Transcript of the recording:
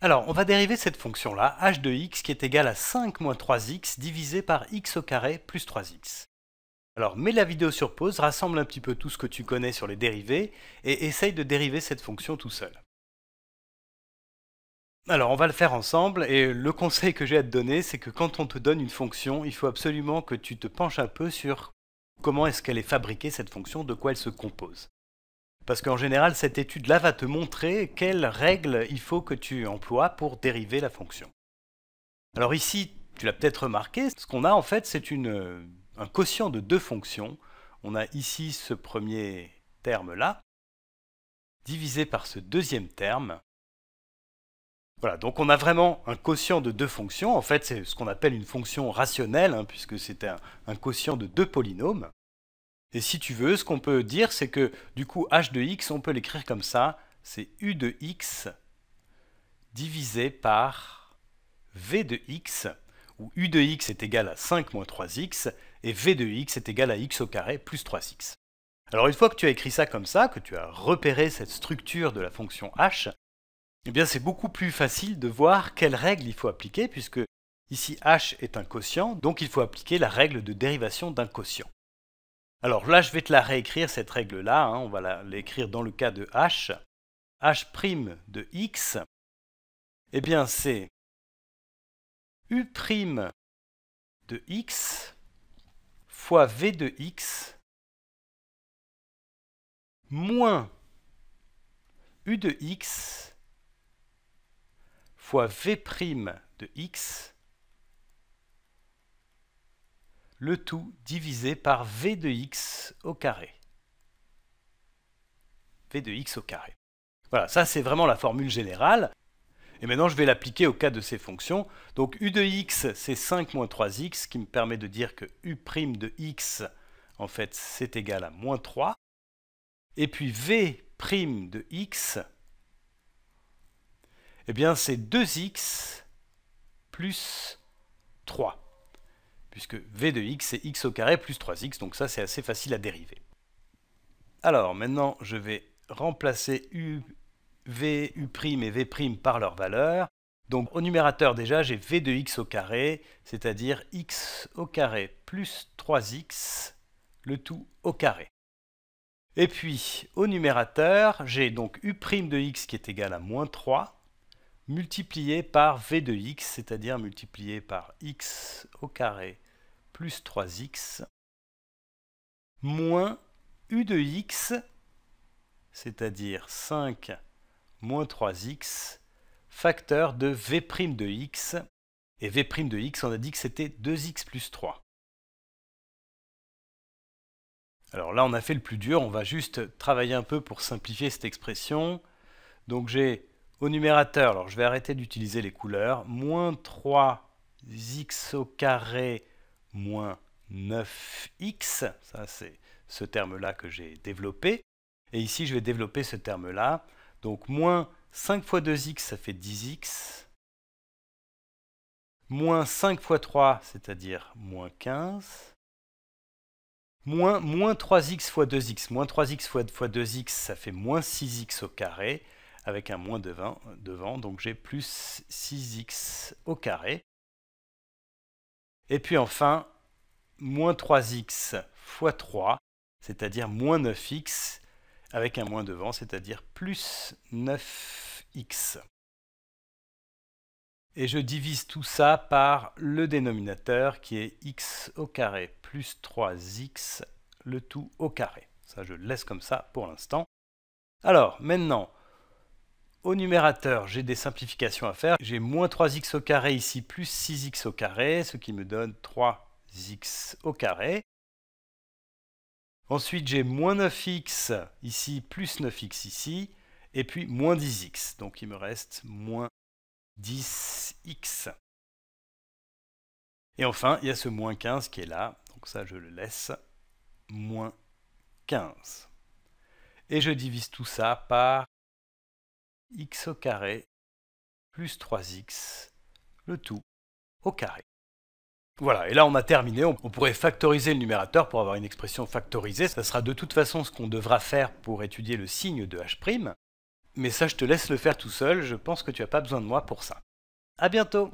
Alors, on va dériver cette fonction-là, h de x qui est égale à 5 moins 3x divisé par x au carré plus 3x. Alors, mets la vidéo sur pause, rassemble un petit peu tout ce que tu connais sur les dérivés, et essaye de dériver cette fonction tout seul. Alors, on va le faire ensemble, et le conseil que j'ai à te donner, c'est que quand on te donne une fonction, il faut absolument que tu te penches un peu sur comment est-ce qu'elle est fabriquée, cette fonction, de quoi elle se compose. Parce qu'en général, cette étude-là va te montrer quelles règles il faut que tu emploies pour dériver la fonction. Alors ici, tu l'as peut-être remarqué, ce qu'on a en fait, c'est euh, un quotient de deux fonctions. On a ici ce premier terme-là, divisé par ce deuxième terme. Voilà, donc on a vraiment un quotient de deux fonctions. En fait, c'est ce qu'on appelle une fonction rationnelle, hein, puisque c'est un, quotient de deux polynômes. Et si tu veux, ce qu'on peut dire, c'est que du coup, h de x, on peut l'écrire comme ça. C'est u de x divisé par v de x, où u de x est égal à 5 moins 3x, et v de x est égal à x au carré plus 3x. Alors une fois que tu as écrit ça comme ça, que tu as repéré cette structure de la fonction h, eh bien c'est beaucoup plus facile de voir quelles règle il faut appliquer, puisque ici h est un quotient, donc il faut appliquer la règle de dérivation d'un quotient. Alors là, je vais te la réécrire, cette règle-là. Hein, on va l'écrire dans le cas de h. h' de x, eh bien c'est u' de x fois v de x moins u de x fois v' de x le tout divisé par v de x au carré. v de x au carré. Voilà, ça c'est vraiment la formule générale. Et maintenant je vais l'appliquer au cas de ces fonctions. Donc u de x c'est 5 moins 3x, qui me permet de dire que u' prime de x, en fait, c'est égal à moins 3. Et puis v' prime de x, eh bien c'est 2x plus 3 puisque v de x c'est x au carré plus 3x, donc ça c'est assez facile à dériver. Alors maintenant je vais remplacer u, v, u' et v' par leurs valeur. Donc au numérateur déjà j'ai v de x au carré, c'est-à-dire x au carré plus 3x, le tout au carré. Et puis au numérateur j'ai donc u' de x qui est égal à moins 3, multiplié par v de x, c'est-à-dire multiplié par x au carré plus 3x, moins u de x, c'est-à-dire 5 moins 3x, facteur de v' prime de x, et v' prime de x, on a dit que c'était 2x plus 3. Alors là, on a fait le plus dur, on va juste travailler un peu pour simplifier cette expression. Donc j'ai au numérateur, alors je vais arrêter d'utiliser les couleurs. Moins 3x au carré moins 9x. Ça, c'est ce terme-là que j'ai développé. Et ici, je vais développer ce terme-là. Donc, moins 5 fois 2x, ça fait 10x. Moins 5 fois 3, c'est-à-dire moins 15. Moins, moins 3x fois 2x. Moins 3x fois 2x, ça fait moins 6x au carré avec un moins de 20 devant, donc j'ai plus 6x au carré. Et puis enfin, moins 3x fois 3, c'est-à-dire moins 9x, avec un moins devant, c'est-à-dire plus 9x. Et je divise tout ça par le dénominateur qui est x au carré plus 3x, le tout au carré. Ça, je le laisse comme ça pour l'instant. Alors, maintenant, au numérateur, j'ai des simplifications à faire. J'ai moins 3x au carré ici, plus 6x au carré, ce qui me donne 3x au carré. Ensuite, j'ai moins 9x ici, plus 9x ici, et puis moins 10x. Donc il me reste moins 10x. Et enfin, il y a ce moins 15 qui est là. Donc ça, je le laisse. Moins 15. Et je divise tout ça par x au carré plus 3x, le tout au carré. Voilà, et là on a terminé, on, pourrait factoriser le numérateur pour avoir une expression factorisée, ça sera de toute façon ce qu'on devra faire pour étudier le signe de h', mais ça je te laisse le faire tout seul, je pense que tu n'as pas besoin de moi pour ça. À bientôt